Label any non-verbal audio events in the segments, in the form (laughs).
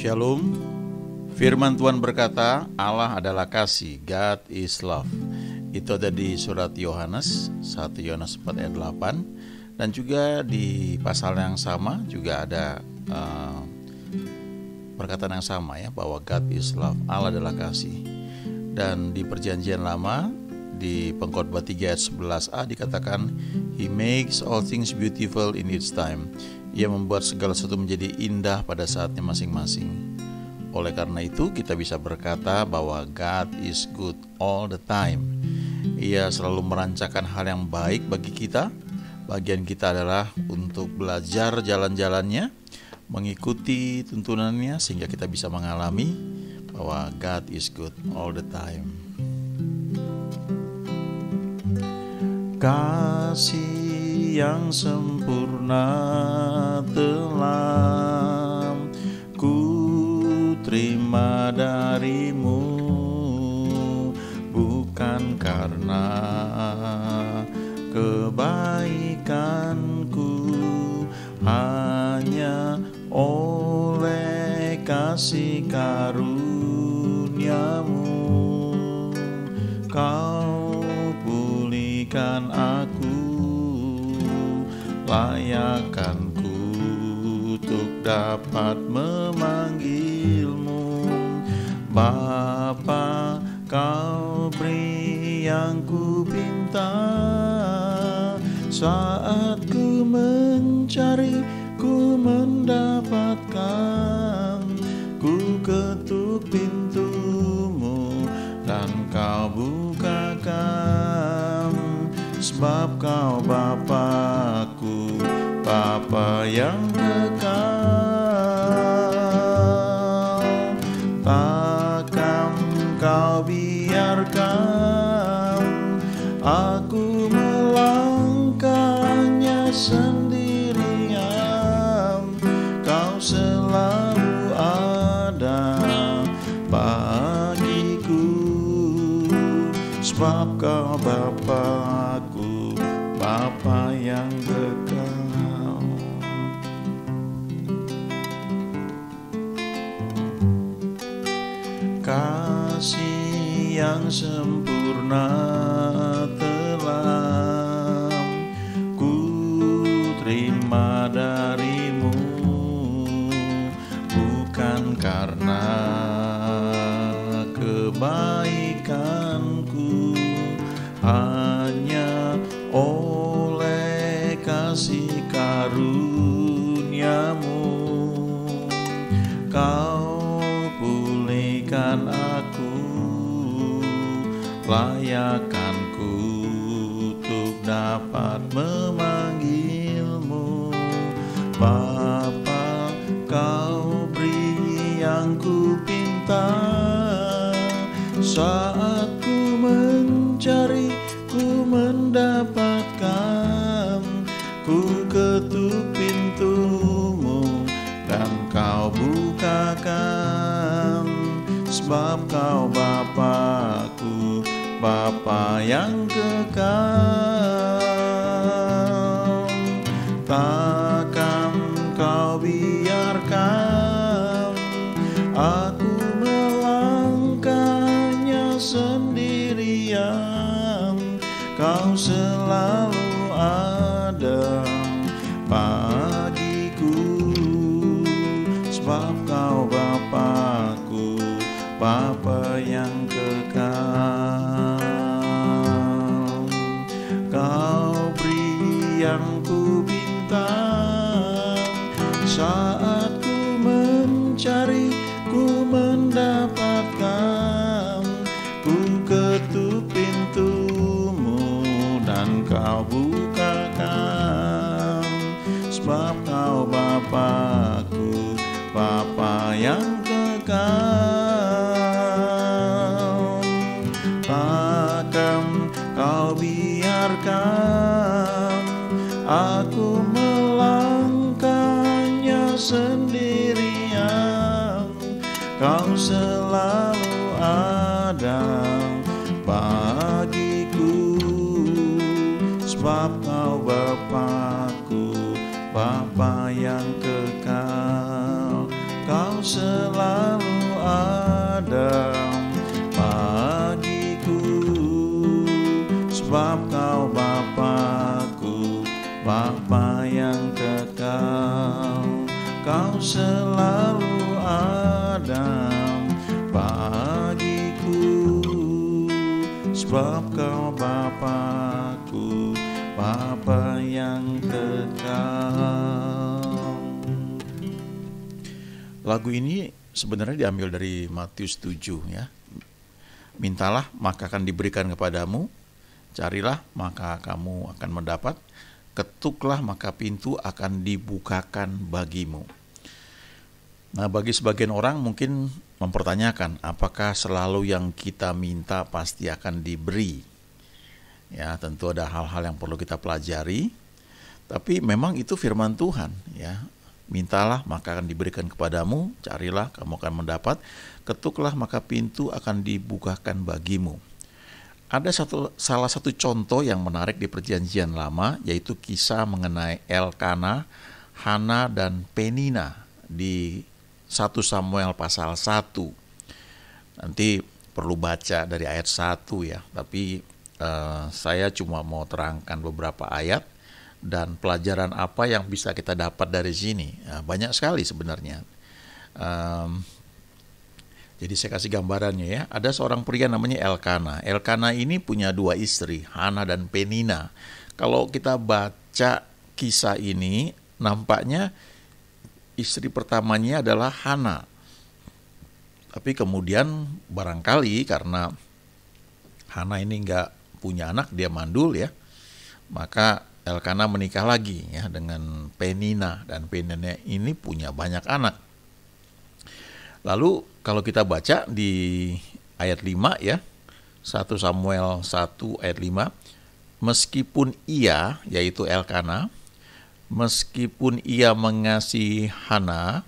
Shalom Firman Tuhan berkata Allah adalah kasih God is love Itu ada di surat Yohanes 1 Yohanes 4 ayat 8 Dan juga di pasal yang sama juga ada uh, perkataan yang sama ya Bahwa God is love Allah adalah kasih Dan di perjanjian lama di pengkhotbah 3 ayat 11a dikatakan He makes all things beautiful in its time ia membuat segala sesuatu menjadi indah pada saatnya masing-masing. Oleh karena itu, kita bisa berkata bahwa God is good all the time. Ia selalu merancangkan hal yang baik bagi kita. Bagian kita adalah untuk belajar jalan-jalannya, mengikuti tuntunannya sehingga kita bisa mengalami bahwa God is good all the time. Kasih yang sempurna telah ku terima darimu bukan karena kebaikanku hanya oleh kasih karuniamu kau pulihkan aku tanyakan ku untuk dapat memanggilmu Bapa kau beri yang ku pinta saat ku mencari ku mendapatkan ku ketuk pintumu dan kau bukakan sebab kau Bapak Упаяна Tuhan karena kebaikanku hanya oleh kasih karuniamu kau pulihkan aku layakanku untuk dapat memahami sebab kau Bapakku, Bapa yang kekal. Takkan kau bisa biarkan aku melangkahnya sendirian kau selalu selalu ada bagiku sebab kau Bapakku Bapa yang kekal lagu ini sebenarnya diambil dari Matius 7 ya mintalah maka akan diberikan kepadamu carilah maka kamu akan mendapat ketuklah maka pintu akan dibukakan bagimu. Nah, bagi sebagian orang mungkin mempertanyakan apakah selalu yang kita minta pasti akan diberi. Ya, tentu ada hal-hal yang perlu kita pelajari. Tapi memang itu firman Tuhan, ya. Mintalah maka akan diberikan kepadamu, carilah kamu akan mendapat, ketuklah maka pintu akan dibukakan bagimu. Ada satu salah satu contoh yang menarik di Perjanjian Lama yaitu kisah mengenai Elkanah Hana dan Penina di 1 Samuel pasal 1. Nanti perlu baca dari ayat 1 ya, tapi eh, saya cuma mau terangkan beberapa ayat dan pelajaran apa yang bisa kita dapat dari sini. Nah, banyak sekali sebenarnya. Um, jadi saya kasih gambarannya ya. Ada seorang pria namanya Elkana. Elkana ini punya dua istri, Hana dan Penina. Kalau kita baca kisah ini, nampaknya istri pertamanya adalah Hana. Tapi kemudian barangkali karena Hana ini nggak punya anak, dia mandul ya, maka Elkana menikah lagi ya dengan Penina dan Penina ini punya banyak anak. Lalu kalau kita baca di ayat 5 ya, 1 Samuel 1 ayat 5, meskipun ia yaitu Elkana meskipun ia mengasihi Hana,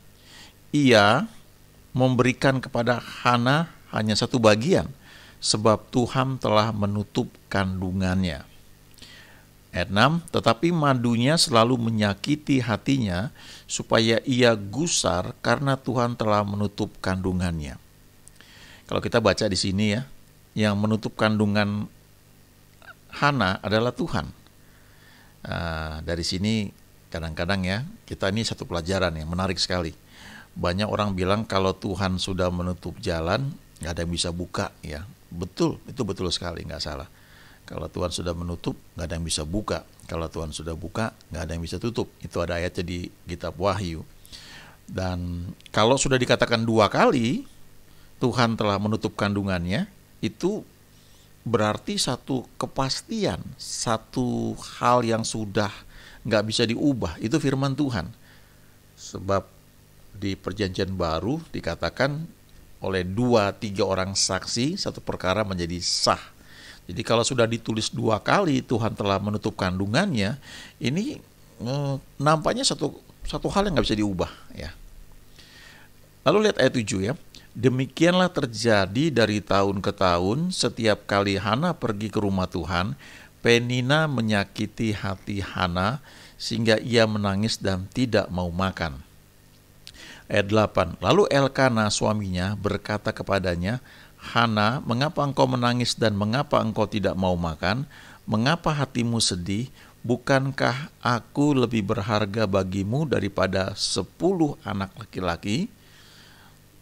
ia memberikan kepada Hana hanya satu bagian, sebab Tuhan telah menutup kandungannya. Ayat 6, tetapi madunya selalu menyakiti hatinya supaya ia gusar karena Tuhan telah menutup kandungannya. Kalau kita baca di sini ya, yang menutup kandungan Hana adalah Tuhan. Nah, dari sini Kadang-kadang ya, kita ini satu pelajaran yang menarik sekali. Banyak orang bilang kalau Tuhan sudah menutup jalan, nggak ada yang bisa buka ya. Betul, itu betul sekali, nggak salah. Kalau Tuhan sudah menutup, nggak ada yang bisa buka. Kalau Tuhan sudah buka, nggak ada yang bisa tutup. Itu ada ayatnya di Kitab Wahyu. Dan kalau sudah dikatakan dua kali, Tuhan telah menutup kandungannya, itu berarti satu kepastian, satu hal yang sudah nggak bisa diubah itu firman Tuhan sebab di perjanjian baru dikatakan oleh dua tiga orang saksi satu perkara menjadi sah jadi kalau sudah ditulis dua kali Tuhan telah menutup kandungannya ini eh, nampaknya satu satu hal yang nggak bisa diubah ya lalu lihat ayat 7 ya Demikianlah terjadi dari tahun ke tahun setiap kali Hana pergi ke rumah Tuhan, Penina menyakiti hati Hana sehingga ia menangis dan tidak mau makan. Ayat 8. Lalu Elkana suaminya berkata kepadanya, Hana, mengapa engkau menangis dan mengapa engkau tidak mau makan? Mengapa hatimu sedih? Bukankah aku lebih berharga bagimu daripada sepuluh anak laki-laki?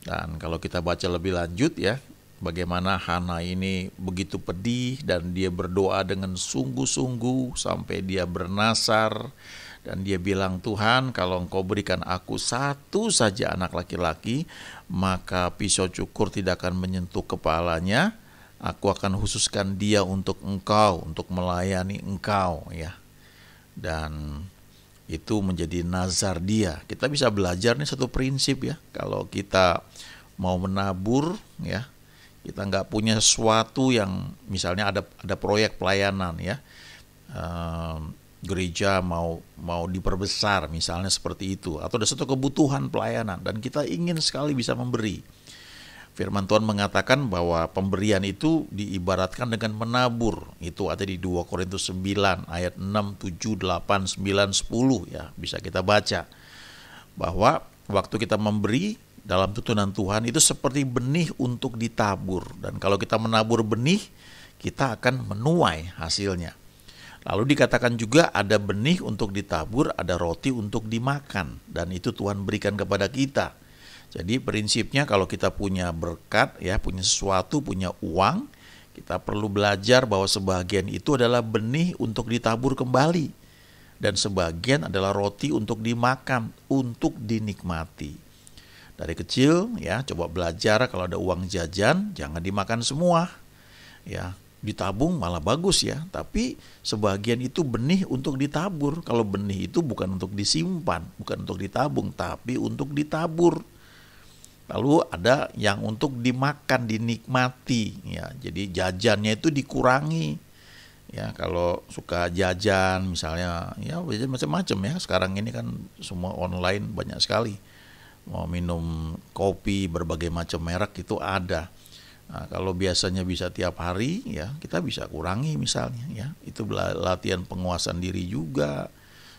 Dan kalau kita baca lebih lanjut ya, bagaimana Hana ini begitu pedih dan dia berdoa dengan sungguh-sungguh sampai dia bernasar dan dia bilang Tuhan kalau engkau berikan aku satu saja anak laki-laki maka pisau cukur tidak akan menyentuh kepalanya aku akan khususkan dia untuk engkau untuk melayani engkau ya dan itu menjadi nazar dia kita bisa belajar nih satu prinsip ya kalau kita mau menabur ya kita nggak punya sesuatu yang misalnya ada ada proyek pelayanan ya ehm, gereja mau mau diperbesar misalnya seperti itu atau ada satu kebutuhan pelayanan dan kita ingin sekali bisa memberi firman Tuhan mengatakan bahwa pemberian itu diibaratkan dengan menabur itu ada di 2 Korintus 9 ayat 6 7 8 9 10 ya bisa kita baca bahwa waktu kita memberi dalam tuntunan Tuhan itu seperti benih untuk ditabur dan kalau kita menabur benih kita akan menuai hasilnya. Lalu dikatakan juga ada benih untuk ditabur, ada roti untuk dimakan dan itu Tuhan berikan kepada kita. Jadi prinsipnya kalau kita punya berkat ya, punya sesuatu, punya uang, kita perlu belajar bahwa sebagian itu adalah benih untuk ditabur kembali dan sebagian adalah roti untuk dimakan, untuk dinikmati dari kecil ya coba belajar kalau ada uang jajan jangan dimakan semua ya ditabung malah bagus ya tapi sebagian itu benih untuk ditabur kalau benih itu bukan untuk disimpan bukan untuk ditabung tapi untuk ditabur lalu ada yang untuk dimakan dinikmati ya jadi jajannya itu dikurangi ya kalau suka jajan misalnya ya macam-macam ya sekarang ini kan semua online banyak sekali mau minum kopi berbagai macam merek itu ada. Nah, kalau biasanya bisa tiap hari ya kita bisa kurangi misalnya ya itu latihan penguasaan diri juga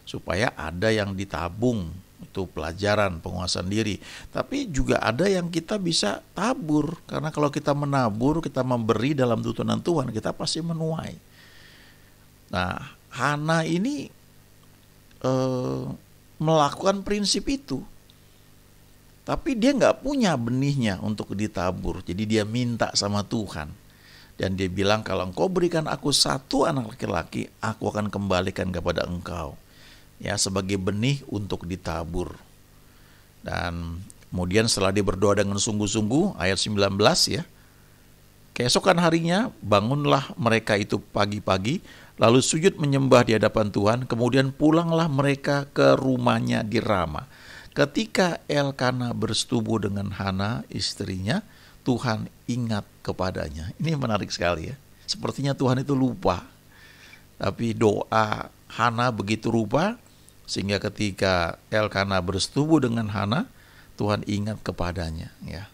supaya ada yang ditabung itu pelajaran penguasaan diri tapi juga ada yang kita bisa tabur karena kalau kita menabur kita memberi dalam tuntunan Tuhan kita pasti menuai nah Hana ini eh, melakukan prinsip itu tapi dia nggak punya benihnya untuk ditabur. Jadi dia minta sama Tuhan. Dan dia bilang kalau engkau berikan aku satu anak laki-laki, aku akan kembalikan kepada engkau. Ya sebagai benih untuk ditabur. Dan kemudian setelah dia berdoa dengan sungguh-sungguh, ayat 19 ya. Keesokan harinya bangunlah mereka itu pagi-pagi, lalu sujud menyembah di hadapan Tuhan, kemudian pulanglah mereka ke rumahnya di Rama. Ketika Elkana bersetubuh dengan Hana, istrinya, Tuhan ingat kepadanya. Ini menarik sekali ya. Sepertinya Tuhan itu lupa. Tapi doa Hana begitu rupa sehingga ketika Elkana bersetubuh dengan Hana, Tuhan ingat kepadanya ya.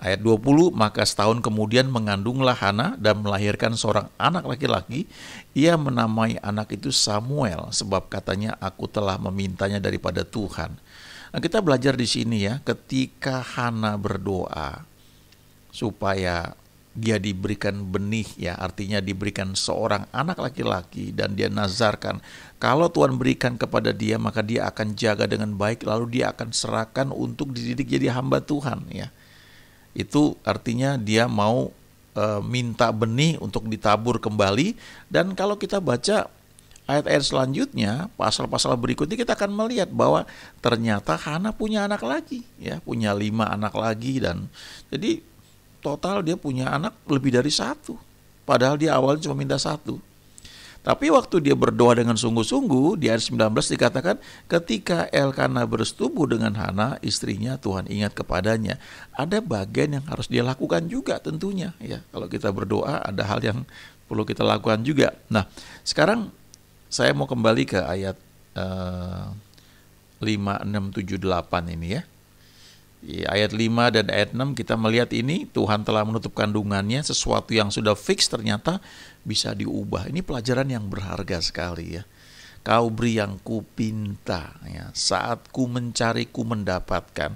Ayat 20, maka setahun kemudian mengandunglah Hana dan melahirkan seorang anak laki-laki. Ia menamai anak itu Samuel sebab katanya aku telah memintanya daripada Tuhan. Nah, kita belajar di sini ya, ketika Hana berdoa supaya dia diberikan benih ya, artinya diberikan seorang anak laki-laki dan dia nazarkan kalau Tuhan berikan kepada dia maka dia akan jaga dengan baik lalu dia akan serahkan untuk dididik jadi hamba Tuhan ya itu artinya dia mau e, minta benih untuk ditabur kembali dan kalau kita baca ayat-ayat selanjutnya, pasal-pasal berikutnya kita akan melihat bahwa ternyata Hana punya anak lagi, ya punya lima anak lagi dan jadi total dia punya anak lebih dari satu. Padahal dia awalnya cuma minta satu. Tapi waktu dia berdoa dengan sungguh-sungguh, di ayat 19 dikatakan, ketika Elkana bersetubuh dengan Hana, istrinya Tuhan ingat kepadanya. Ada bagian yang harus dia lakukan juga tentunya. ya Kalau kita berdoa, ada hal yang perlu kita lakukan juga. Nah, sekarang saya mau kembali ke ayat uh, 5, 6, 7, 8 ini ya. Di ayat 5 dan ayat 6 kita melihat ini Tuhan telah menutup kandungannya sesuatu yang sudah fix ternyata bisa diubah. Ini pelajaran yang berharga sekali ya. Kau beri yang pinta ya, saat ku mencari ku mendapatkan.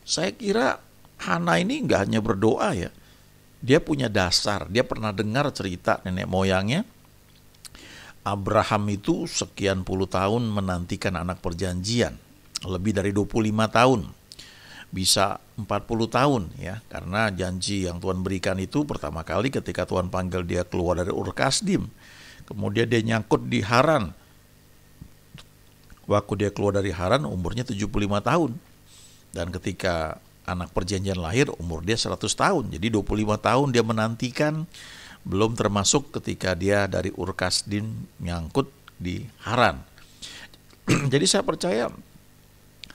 Saya kira Hana ini nggak hanya berdoa ya. Dia punya dasar, dia pernah dengar cerita nenek moyangnya. Abraham itu sekian puluh tahun menantikan anak perjanjian, lebih dari 25 tahun bisa 40 tahun ya karena janji yang Tuhan berikan itu pertama kali ketika Tuhan panggil dia keluar dari Ur Kasdim kemudian dia nyangkut di Haran waktu dia keluar dari Haran umurnya 75 tahun dan ketika anak perjanjian lahir umur dia 100 tahun jadi 25 tahun dia menantikan belum termasuk ketika dia dari Ur Kasdim nyangkut di Haran (clears throat) jadi saya percaya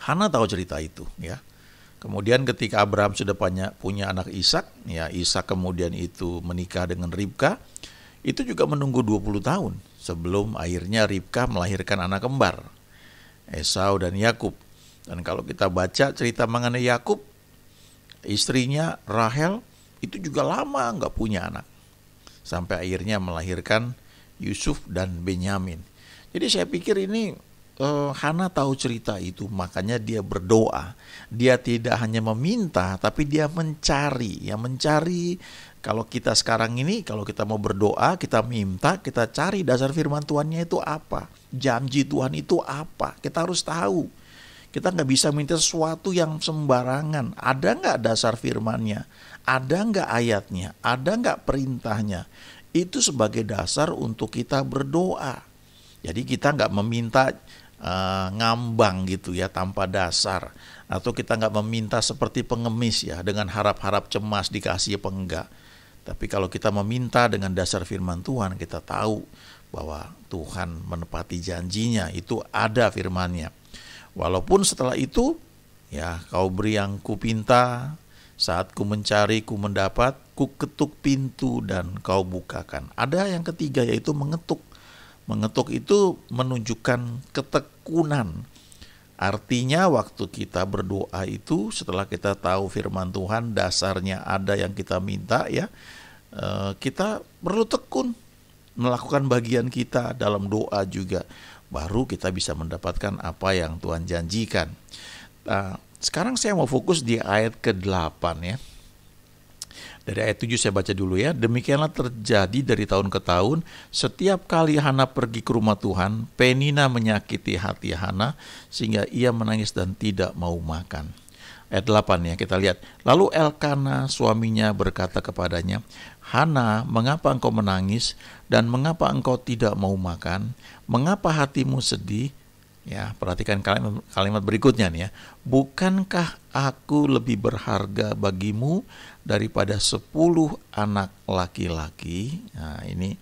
Hana tahu cerita itu ya Kemudian ketika Abraham sudah punya, punya anak Ishak, ya Ishak kemudian itu menikah dengan Ribka, itu juga menunggu 20 tahun sebelum akhirnya Ribka melahirkan anak kembar, Esau dan Yakub. Dan kalau kita baca cerita mengenai Yakub, istrinya Rahel itu juga lama nggak punya anak. Sampai akhirnya melahirkan Yusuf dan Benyamin. Jadi saya pikir ini Hana eh, tahu cerita itu, makanya dia berdoa. Dia tidak hanya meminta, tapi dia mencari. Ya mencari kalau kita sekarang ini, kalau kita mau berdoa, kita minta, kita cari dasar firman Tuhannya itu apa. Janji Tuhan itu apa. Kita harus tahu. Kita nggak bisa minta sesuatu yang sembarangan. Ada nggak dasar firmannya? Ada nggak ayatnya? Ada nggak perintahnya? Itu sebagai dasar untuk kita berdoa. Jadi kita nggak meminta Eh, ngambang gitu ya tanpa dasar atau kita nggak meminta seperti pengemis ya dengan harap-harap cemas dikasih apa enggak tapi kalau kita meminta dengan dasar firman Tuhan kita tahu bahwa Tuhan menepati janjinya itu ada firmannya walaupun setelah itu ya kau beri yang kupinta saat ku mencari ku mendapat ku ketuk pintu dan kau bukakan ada yang ketiga yaitu mengetuk Mengetuk itu menunjukkan ketekunan. Artinya waktu kita berdoa itu setelah kita tahu firman Tuhan dasarnya ada yang kita minta ya eh, kita perlu tekun melakukan bagian kita dalam doa juga baru kita bisa mendapatkan apa yang Tuhan janjikan. Nah, sekarang saya mau fokus di ayat ke-8 ya. Dari ayat 7 saya baca dulu ya. Demikianlah terjadi dari tahun ke tahun. Setiap kali Hana pergi ke rumah Tuhan, Penina menyakiti hati Hana sehingga ia menangis dan tidak mau makan. Ayat 8 ya kita lihat. Lalu Elkana suaminya berkata kepadanya, Hana, mengapa engkau menangis dan mengapa engkau tidak mau makan? Mengapa hatimu sedih? Ya, perhatikan kalimat, kalimat berikutnya nih ya. Bukankah aku lebih berharga bagimu daripada sepuluh anak laki-laki. Nah, ini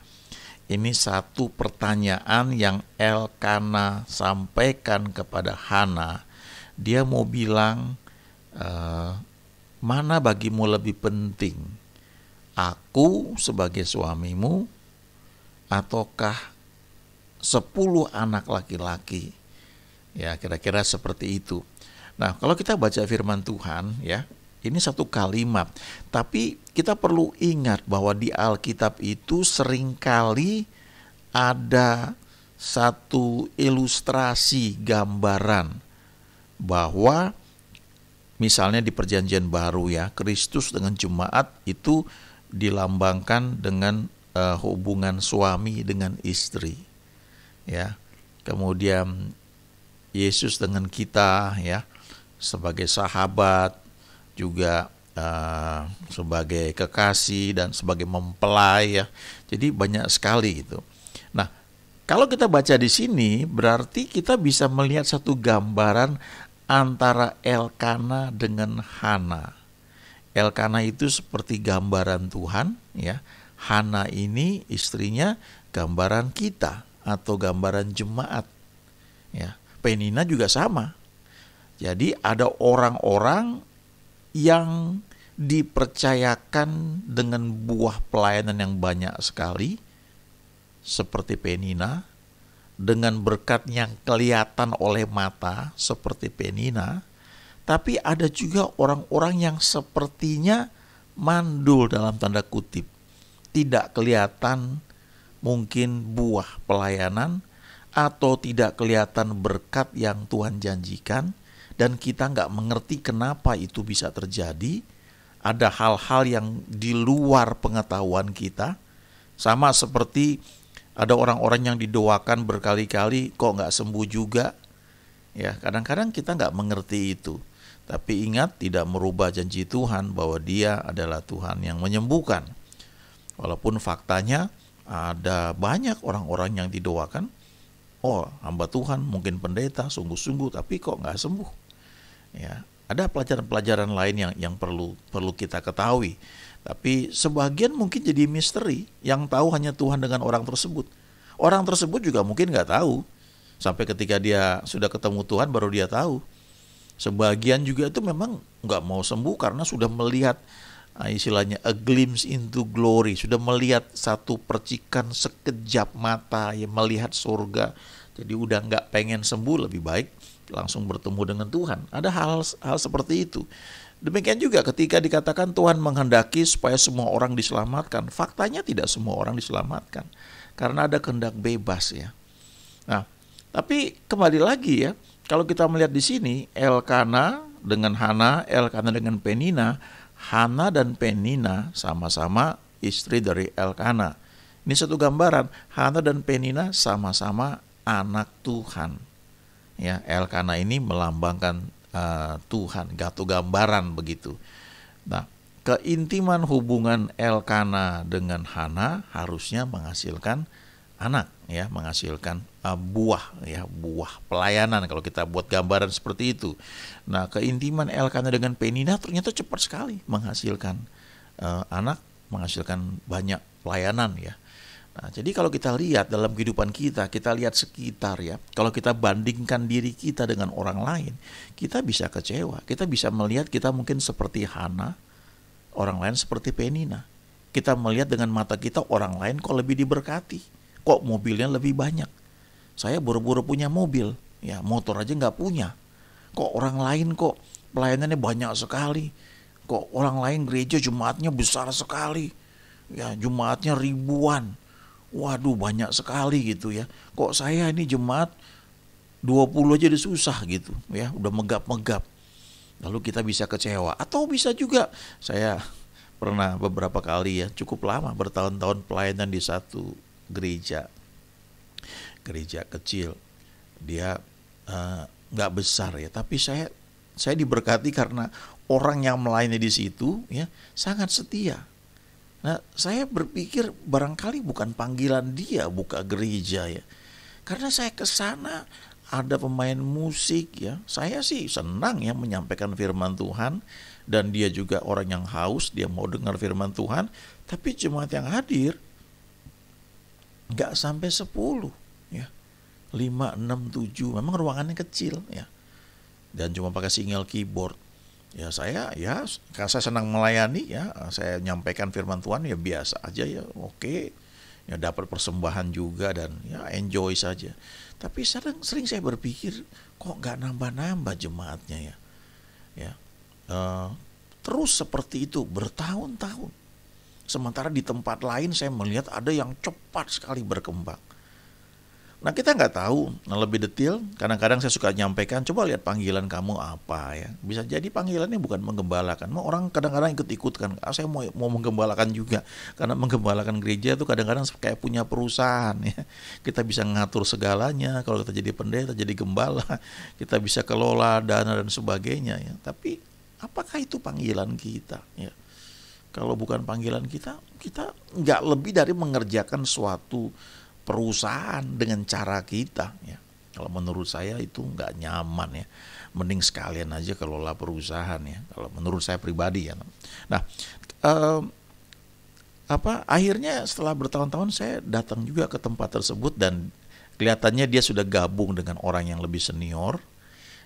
ini satu pertanyaan yang Elkana sampaikan kepada Hana. Dia mau bilang e, mana bagimu lebih penting? Aku sebagai suamimu ataukah sepuluh anak laki-laki? Ya, kira-kira seperti itu. Nah, kalau kita baca firman Tuhan ya, ini satu kalimat. Tapi kita perlu ingat bahwa di Alkitab itu seringkali ada satu ilustrasi gambaran bahwa misalnya di perjanjian baru ya, Kristus dengan jemaat itu dilambangkan dengan uh, hubungan suami dengan istri. Ya. Kemudian Yesus dengan kita ya sebagai sahabat, juga uh, sebagai kekasih dan sebagai mempelai ya. Jadi banyak sekali itu Nah, kalau kita baca di sini berarti kita bisa melihat satu gambaran antara Elkana dengan Hana. Elkana itu seperti gambaran Tuhan ya. Hana ini istrinya gambaran kita atau gambaran jemaat ya. Penina juga sama jadi ada orang-orang yang dipercayakan dengan buah pelayanan yang banyak sekali seperti Penina dengan berkat yang kelihatan oleh mata seperti Penina tapi ada juga orang-orang yang sepertinya mandul dalam tanda kutip tidak kelihatan mungkin buah pelayanan atau tidak kelihatan berkat yang Tuhan janjikan dan kita nggak mengerti kenapa itu bisa terjadi. Ada hal-hal yang di luar pengetahuan kita, sama seperti ada orang-orang yang didoakan berkali-kali kok nggak sembuh juga. Ya, kadang-kadang kita nggak mengerti itu. Tapi ingat tidak merubah janji Tuhan bahwa Dia adalah Tuhan yang menyembuhkan. Walaupun faktanya ada banyak orang-orang yang didoakan, oh hamba Tuhan mungkin pendeta sungguh-sungguh tapi kok nggak sembuh. Ya, ada pelajaran-pelajaran lain yang yang perlu perlu kita ketahui. Tapi sebagian mungkin jadi misteri yang tahu hanya Tuhan dengan orang tersebut. Orang tersebut juga mungkin nggak tahu sampai ketika dia sudah ketemu Tuhan baru dia tahu. Sebagian juga itu memang nggak mau sembuh karena sudah melihat ah, istilahnya a glimpse into glory sudah melihat satu percikan sekejap mata yang melihat surga jadi udah nggak pengen sembuh lebih baik langsung bertemu dengan Tuhan. Ada hal hal seperti itu. Demikian juga ketika dikatakan Tuhan menghendaki supaya semua orang diselamatkan, faktanya tidak semua orang diselamatkan karena ada kehendak bebas ya. Nah, tapi kembali lagi ya, kalau kita melihat di sini Elkana dengan Hana, Elkana dengan Penina, Hana dan Penina sama-sama istri dari Elkana. Ini satu gambaran, Hana dan Penina sama-sama anak Tuhan ya Elkana ini melambangkan uh, Tuhan gatu gambaran begitu nah keintiman hubungan Elkana dengan Hana harusnya menghasilkan anak ya menghasilkan uh, buah ya buah pelayanan kalau kita buat gambaran seperti itu. Nah, keintiman Elkana dengan Penina ternyata cepat sekali menghasilkan uh, anak, menghasilkan banyak pelayanan ya. Nah, jadi kalau kita lihat dalam kehidupan kita, kita lihat sekitar ya. Kalau kita bandingkan diri kita dengan orang lain, kita bisa kecewa. Kita bisa melihat kita mungkin seperti Hana, orang lain seperti Penina. Kita melihat dengan mata kita orang lain kok lebih diberkati, kok mobilnya lebih banyak. Saya buru-buru punya mobil, ya motor aja nggak punya. Kok orang lain kok pelayanannya banyak sekali. Kok orang lain gereja jumatnya besar sekali. Ya jumatnya ribuan waduh banyak sekali gitu ya. Kok saya ini jemaat 20 aja udah susah gitu ya, udah megap-megap. Lalu kita bisa kecewa atau bisa juga saya pernah beberapa kali ya, cukup lama bertahun-tahun pelayanan di satu gereja. Gereja kecil. Dia eh, nggak uh, besar ya, tapi saya saya diberkati karena orang yang melayani di situ ya sangat setia Nah, saya berpikir barangkali bukan panggilan dia buka gereja ya. Karena saya ke sana ada pemain musik ya. Saya sih senang ya menyampaikan firman Tuhan dan dia juga orang yang haus, dia mau dengar firman Tuhan, tapi jemaat yang hadir nggak sampai 10 ya. 5 6 7 memang ruangannya kecil ya. Dan cuma pakai single keyboard Ya saya ya karena saya senang melayani ya, saya nyampaikan firman Tuhan ya biasa aja ya, oke. Ya dapat persembahan juga dan ya enjoy saja. Tapi sering sering saya berpikir kok nggak nambah-nambah jemaatnya ya. Ya. Uh, terus seperti itu bertahun-tahun. Sementara di tempat lain saya melihat ada yang cepat sekali berkembang Nah kita nggak tahu nah, lebih detail. Kadang-kadang saya suka nyampaikan, coba lihat panggilan kamu apa ya. Bisa jadi panggilannya bukan menggembalakan. Mau orang kadang-kadang ikut-ikutkan. Ah, saya mau mau menggembalakan juga. Karena menggembalakan gereja itu kadang-kadang kayak punya perusahaan ya. Kita bisa ngatur segalanya. Kalau kita jadi pendeta, jadi gembala, (laughs) kita bisa kelola dana dan sebagainya ya. Tapi apakah itu panggilan kita ya? Kalau bukan panggilan kita, kita nggak lebih dari mengerjakan suatu perusahaan dengan cara kita ya kalau menurut saya itu nggak nyaman ya mending sekalian aja kelola perusahaan ya kalau menurut saya pribadi ya nah eh, apa akhirnya setelah bertahun-tahun saya datang juga ke tempat tersebut dan kelihatannya dia sudah gabung dengan orang yang lebih senior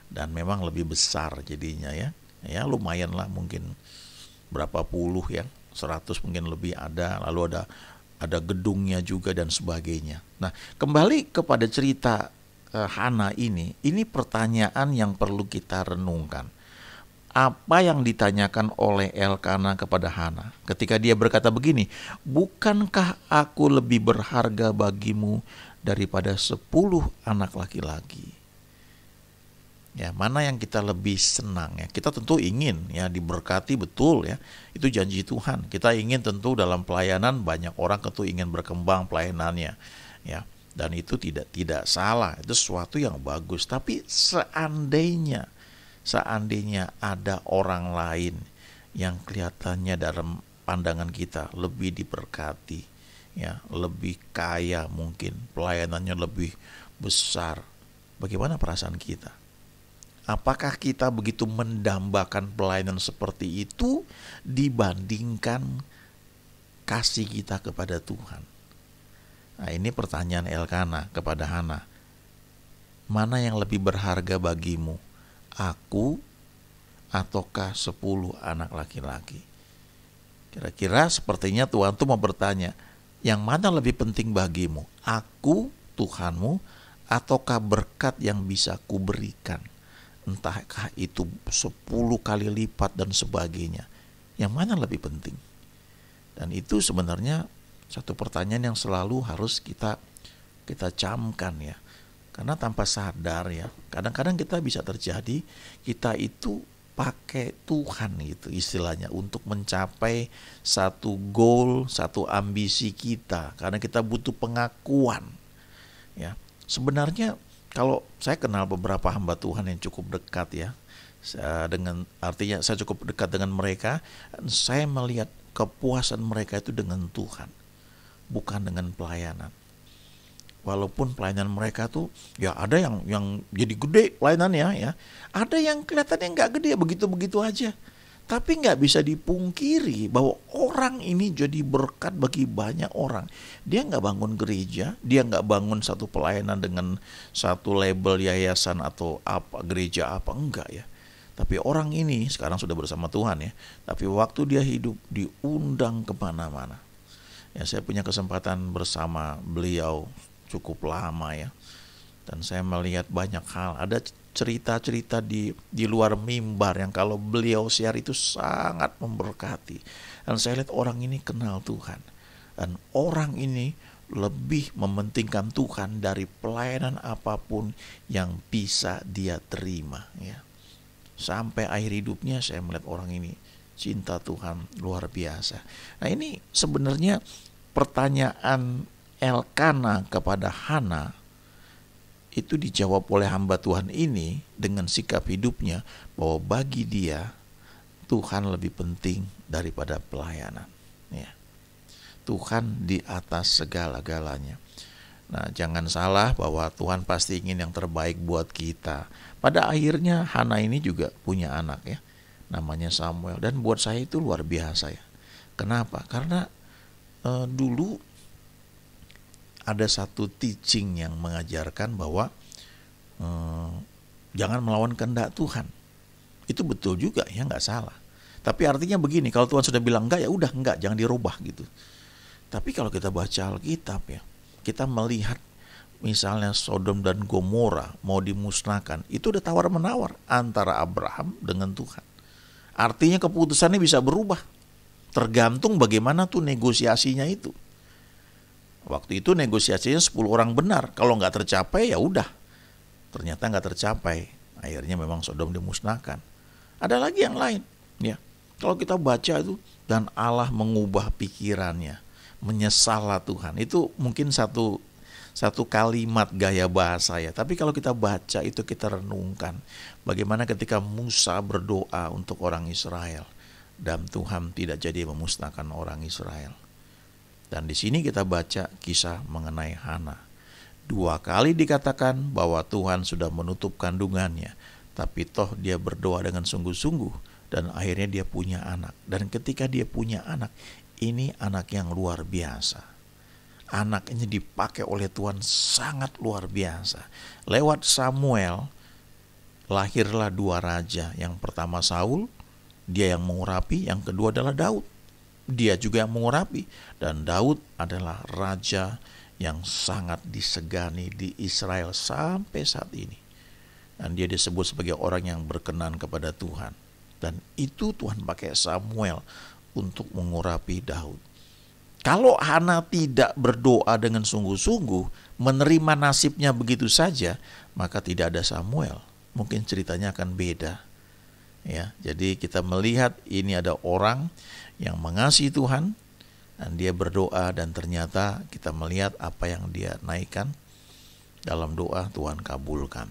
dan memang lebih besar jadinya ya ya lumayan lah mungkin berapa puluh ya 100 mungkin lebih ada lalu ada ada gedungnya juga dan sebagainya. Nah, kembali kepada cerita eh, Hana ini, ini pertanyaan yang perlu kita renungkan. Apa yang ditanyakan oleh Elkana kepada Hana ketika dia berkata begini, "Bukankah aku lebih berharga bagimu daripada sepuluh anak laki-laki?" ya mana yang kita lebih senang ya kita tentu ingin ya diberkati betul ya itu janji Tuhan kita ingin tentu dalam pelayanan banyak orang tentu ingin berkembang pelayanannya ya dan itu tidak tidak salah itu sesuatu yang bagus tapi seandainya seandainya ada orang lain yang kelihatannya dalam pandangan kita lebih diberkati ya lebih kaya mungkin pelayanannya lebih besar bagaimana perasaan kita apakah kita begitu mendambakan pelayanan seperti itu dibandingkan kasih kita kepada Tuhan? Nah, ini pertanyaan Elkana kepada Hana. Mana yang lebih berharga bagimu? Aku ataukah sepuluh anak laki-laki? Kira-kira sepertinya Tuhan tuh mau bertanya, yang mana lebih penting bagimu? Aku, Tuhanmu, ataukah berkat yang bisa kuberikan? entahkah itu 10 kali lipat dan sebagainya. Yang mana lebih penting? Dan itu sebenarnya satu pertanyaan yang selalu harus kita kita camkan ya. Karena tanpa sadar ya, kadang-kadang kita bisa terjadi kita itu pakai Tuhan gitu istilahnya untuk mencapai satu goal, satu ambisi kita karena kita butuh pengakuan. Ya. Sebenarnya kalau saya kenal beberapa hamba Tuhan yang cukup dekat ya eh, dengan artinya saya cukup dekat dengan mereka saya melihat kepuasan mereka itu dengan Tuhan bukan dengan pelayanan walaupun pelayanan mereka tuh ya ada yang yang jadi gede pelayanannya ya ada yang kelihatannya nggak gede begitu begitu aja tapi nggak bisa dipungkiri bahwa orang ini jadi berkat bagi banyak orang. Dia nggak bangun gereja, dia nggak bangun satu pelayanan dengan satu label yayasan atau apa gereja apa enggak ya. Tapi orang ini sekarang sudah bersama Tuhan ya. Tapi waktu dia hidup diundang kemana-mana. Ya saya punya kesempatan bersama beliau cukup lama ya. Dan saya melihat banyak hal. Ada cerita-cerita di di luar mimbar yang kalau beliau siar itu sangat memberkati. Dan saya lihat orang ini kenal Tuhan. Dan orang ini lebih mementingkan Tuhan dari pelayanan apapun yang bisa dia terima ya. Sampai akhir hidupnya saya melihat orang ini cinta Tuhan luar biasa. Nah, ini sebenarnya pertanyaan Elkana kepada Hana itu dijawab oleh hamba Tuhan ini dengan sikap hidupnya bahwa bagi dia Tuhan lebih penting daripada pelayanan. Ya. Tuhan di atas segala-galanya. Nah, jangan salah bahwa Tuhan pasti ingin yang terbaik buat kita. Pada akhirnya Hana ini juga punya anak ya. Namanya Samuel dan buat saya itu luar biasa ya. Kenapa? Karena e, dulu ada satu teaching yang mengajarkan bahwa hmm, jangan melawan kehendak Tuhan. Itu betul juga ya nggak salah. Tapi artinya begini, kalau Tuhan sudah bilang enggak ya udah enggak, jangan dirubah gitu. Tapi kalau kita baca Alkitab ya, kita melihat misalnya Sodom dan Gomora mau dimusnahkan, itu udah tawar-menawar antara Abraham dengan Tuhan. Artinya keputusannya bisa berubah. Tergantung bagaimana tuh negosiasinya itu. Waktu itu negosiasinya 10 orang benar. Kalau nggak tercapai ya udah. Ternyata nggak tercapai. Akhirnya memang Sodom dimusnahkan. Ada lagi yang lain. Ya, kalau kita baca itu dan Allah mengubah pikirannya, menyesallah Tuhan. Itu mungkin satu satu kalimat gaya bahasa ya. Tapi kalau kita baca itu kita renungkan bagaimana ketika Musa berdoa untuk orang Israel dan Tuhan tidak jadi memusnahkan orang Israel. Dan di sini kita baca kisah mengenai Hana. Dua kali dikatakan bahwa Tuhan sudah menutup kandungannya, tapi toh dia berdoa dengan sungguh-sungguh dan akhirnya dia punya anak. Dan ketika dia punya anak, ini anak yang luar biasa anaknya dipakai oleh Tuhan sangat luar biasa. Lewat Samuel lahirlah dua raja. Yang pertama Saul, dia yang mengurapi, yang kedua adalah Daud dia juga yang mengurapi dan Daud adalah raja yang sangat disegani di Israel sampai saat ini dan dia disebut sebagai orang yang berkenan kepada Tuhan dan itu Tuhan pakai Samuel untuk mengurapi Daud kalau Hana tidak berdoa dengan sungguh-sungguh, menerima nasibnya begitu saja, maka tidak ada Samuel. Mungkin ceritanya akan beda. Ya, jadi kita melihat ini ada orang yang mengasihi Tuhan dan dia berdoa dan ternyata kita melihat apa yang dia naikkan dalam doa Tuhan kabulkan.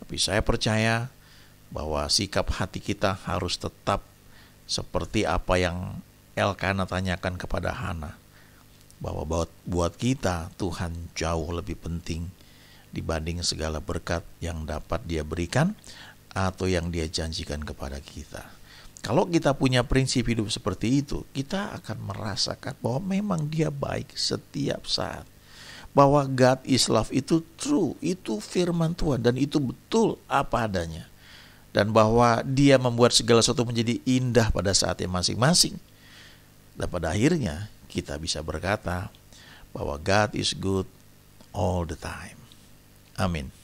Tapi saya percaya bahwa sikap hati kita harus tetap seperti apa yang Elkana tanyakan kepada Hana bahwa buat, buat kita Tuhan jauh lebih penting dibanding segala berkat yang dapat dia berikan atau yang dia janjikan kepada kita. Kalau kita punya prinsip hidup seperti itu, kita akan merasakan bahwa memang dia baik setiap saat. Bahwa God is love itu true, itu firman Tuhan dan itu betul apa adanya. Dan bahwa dia membuat segala sesuatu menjadi indah pada saatnya masing-masing. Dan pada akhirnya kita bisa berkata bahwa God is good all the time. Amin.